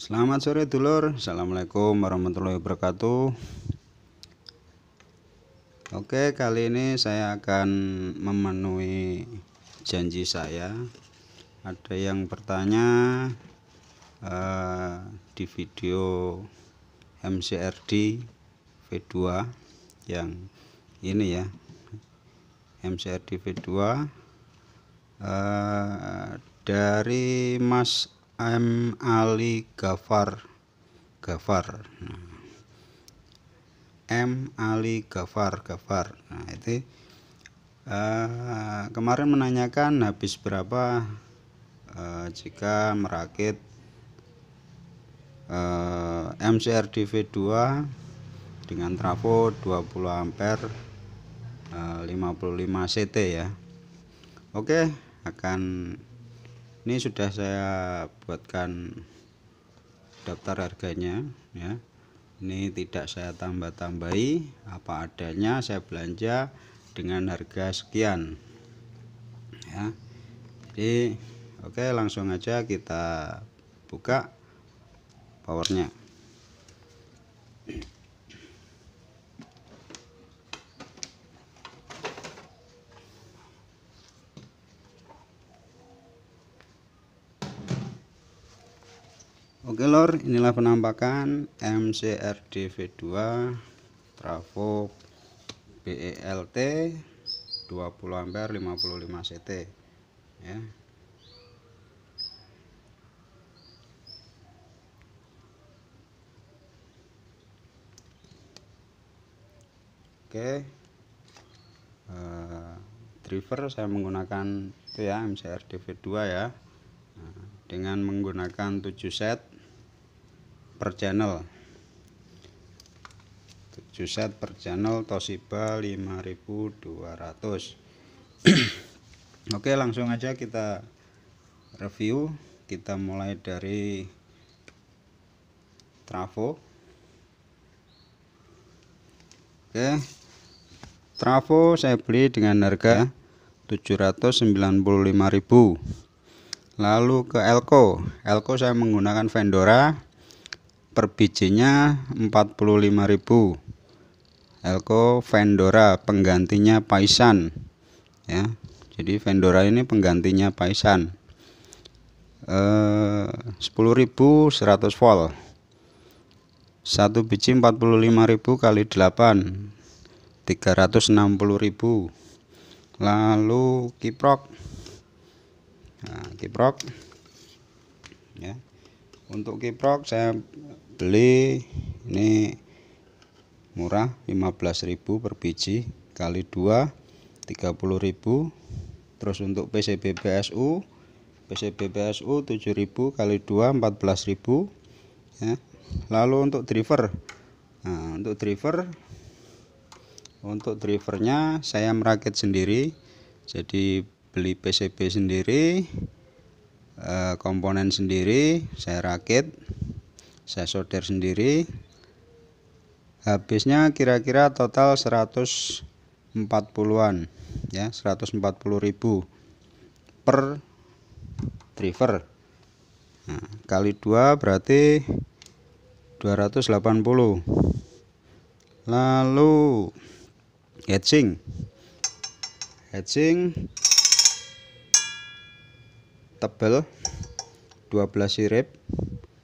Selamat sore dulur Assalamualaikum warahmatullahi wabarakatuh Oke kali ini saya akan memenuhi janji saya Ada yang bertanya uh, di video MCRD V2 yang ini ya MCRD V2 uh, eh, dari Mas M Ali Gafar Gafar hmm. M Ali Gafar Gafar nah itu uh, kemarin menanyakan habis berapa uh, jika merakit uh, eh, MCRDV2 dengan trafo 20 ampere uh, 55 CT ya Oke akan ini sudah saya buatkan daftar harganya ya ini tidak saya tambah-tambahi apa adanya saya belanja dengan harga sekian ya jadi oke langsung aja kita buka powernya Oke lor, inilah penampakan MCRD V2 trafo BELT 20 ampere 55 CT ya. Oke. Uh, driver saya menggunakan itu ya MCRD V2 ya. Nah, dengan menggunakan 7 set per channel 7 set per channel Toshiba 5200 oke langsung aja kita review kita mulai dari trafo oke trafo saya beli dengan harga 795.000 lalu ke elko elko saya menggunakan vendora per bijinya 45.000 Elko Vendora penggantinya Paisan ya jadi Vendora ini penggantinya Paisan eh, 10.100 volt satu biji 45.000 kali 8 360.000 lalu kiprok nah, kiprok ya untuk kiprok saya beli ini murah 15.000 per biji kali 2 30.000 terus untuk PCB PSU PCB PSU 7.000 kali 2 14.000 ya. lalu untuk driver nah, untuk driver untuk drivernya saya merakit sendiri jadi beli PCB sendiri Eh, komponen sendiri saya rakit saya solder sendiri habisnya kira-kira total 140-an ya 140.000 per driver nah, kali 2 berarti 280 lalu hedging hedging tebal 12 sirip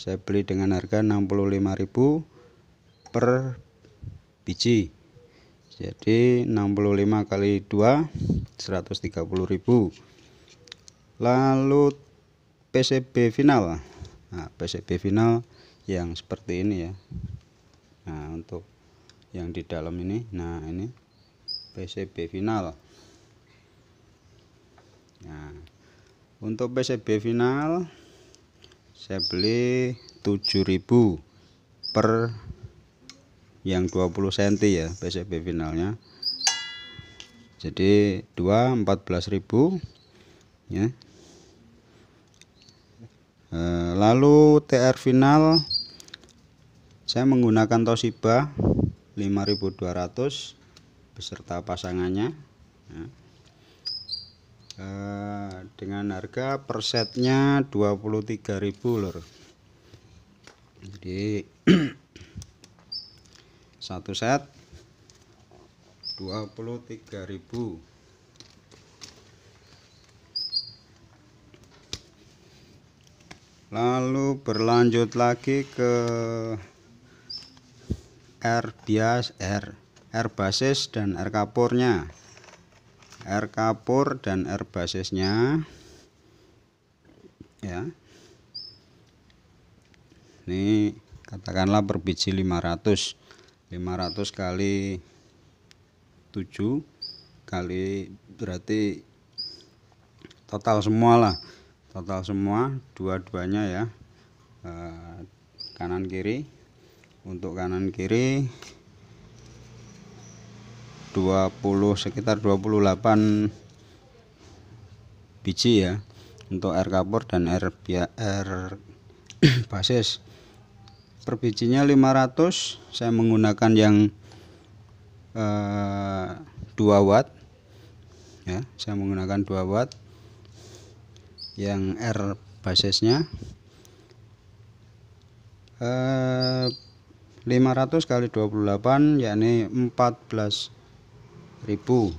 saya beli dengan harga 65.000 per biji jadi 65 kali 2 130.000 lalu PCB final nah, PCB final yang seperti ini ya nah untuk yang di dalam ini nah ini PCB final nah untuk PCB final saya beli 7000 per yang 20 cm ya PCB finalnya jadi 2 14000 ya eh, lalu TR final saya menggunakan Toshiba 5200 beserta pasangannya ya dengan harga per setnya 23.000 lor jadi satu set 23.000 lalu berlanjut lagi ke R bias R R basis dan R kapurnya R kapur dan R basisnya ya ini katakanlah per biji 500 500 kali 7 kali berarti total semua lah total semua dua-duanya ya eh, kanan kiri untuk kanan kiri 20 sekitar 28 biji ya untuk air kapur dan air air basis per bijinya 500 saya menggunakan yang eh, 2 watt ya saya menggunakan 2 watt yang R basisnya eh, 500 kali 28 yakni 14 ribu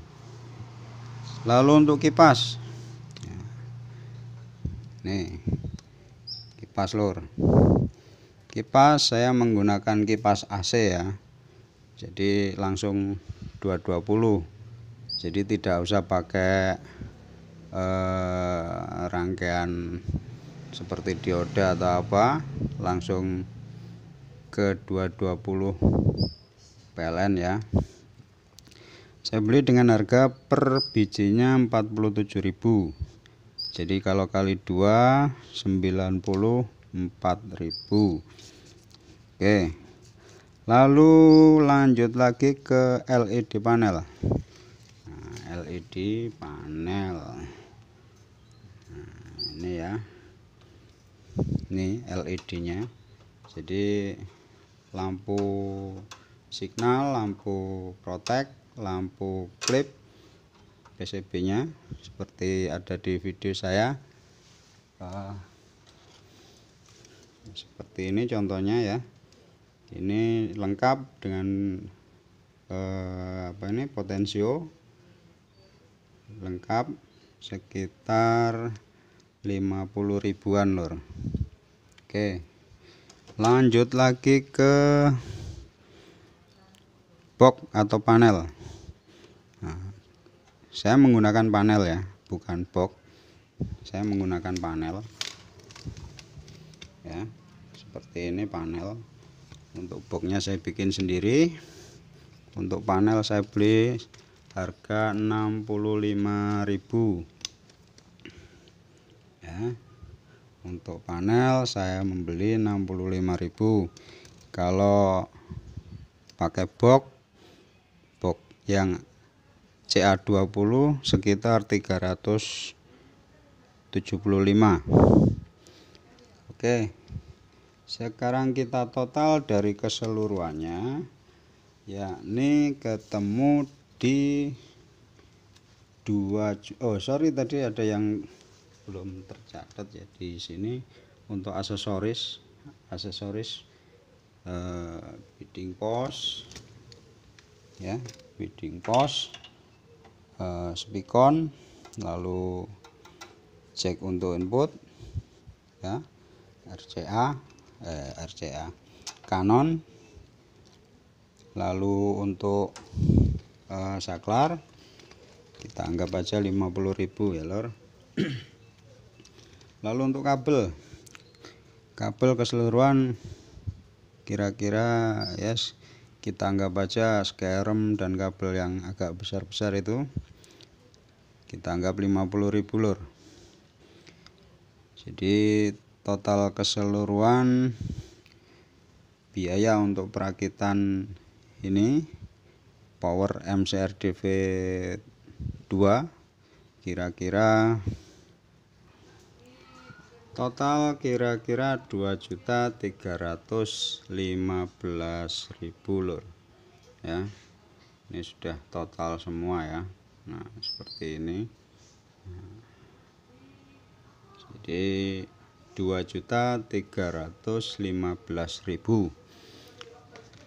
lalu untuk kipas ya. nih kipas lur kipas saya menggunakan kipas AC ya jadi langsung 220 jadi tidak usah pakai eh, rangkaian seperti dioda atau apa langsung ke 220 PLN ya saya beli dengan harga per bijinya 47000 jadi kalau kali 2 94000 Oke lalu lanjut lagi ke LED panel nah, LED panel nah, ini ya ini LED nya jadi lampu signal lampu protek lampu klip PCB nya seperti ada di video saya ah, seperti ini contohnya ya ini lengkap dengan eh, apa ini potensio lengkap sekitar 50 ribuan lor oke lanjut lagi ke box atau panel nah, saya menggunakan panel ya bukan box saya menggunakan panel ya seperti ini panel untuk boxnya saya bikin sendiri untuk panel saya beli harga 65000 ya untuk panel saya membeli 65000 kalau pakai box yang CA20 sekitar 375 Oke sekarang kita total dari keseluruhannya yakni ketemu di 2 oh sorry tadi ada yang belum tercatat ya di sini untuk aksesoris aksesoris eh, bidding post ya bidding post, uh, spikon lalu cek untuk input ya RCA eh, RCA Canon lalu untuk eh, saklar kita anggap aja 50.000 ya lor lalu untuk kabel kabel keseluruhan kira-kira yes kita anggap aja skerem dan kabel yang agak besar-besar itu kita anggap 50.000 lur jadi total keseluruhan biaya untuk perakitan ini power MCRDV 2 kira-kira total kira-kira juta ribu lur ya ini sudah total semua ya nah seperti ini Jadi juta lima jadi ribu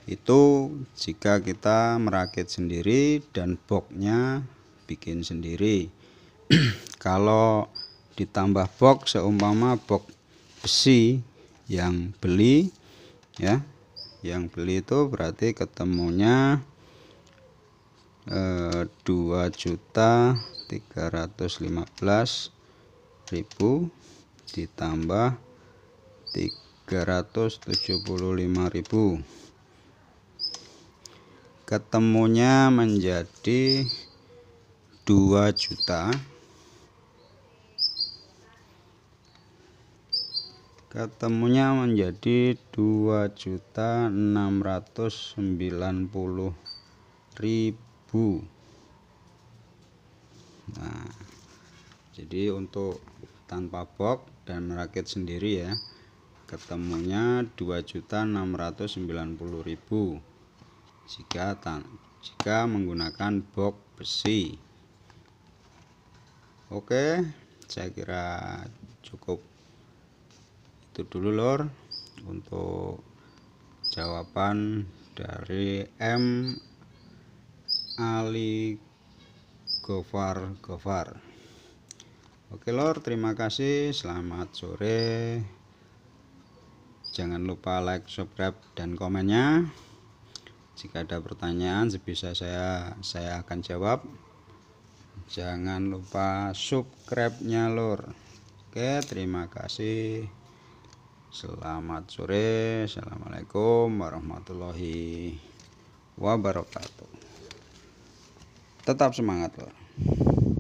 itu jika kita merakit sendiri dan boxnya bikin sendiri kalau ditambah box seumpama box besi yang beli ya yang beli itu berarti ketemunya eh, dua juta tiga ratus lima belas ribu ditambah tiga ratus tujuh puluh lima ribu ketemunya menjadi dua juta ketemunya menjadi 2.690.000 nah jadi untuk tanpa box dan merakit sendiri ya ketemunya 2.690.000 jika jika menggunakan box besi oke saya kira cukup itu dulu lor untuk jawaban dari M Ali Gofar Gofar Oke lor terima kasih selamat sore jangan lupa like subscribe dan komennya jika ada pertanyaan sebisa saya saya akan jawab jangan lupa subscribe nya lor Oke terima kasih Selamat sore, Assalamualaikum warahmatullahi wabarakatuh. Tetap semangat, loh.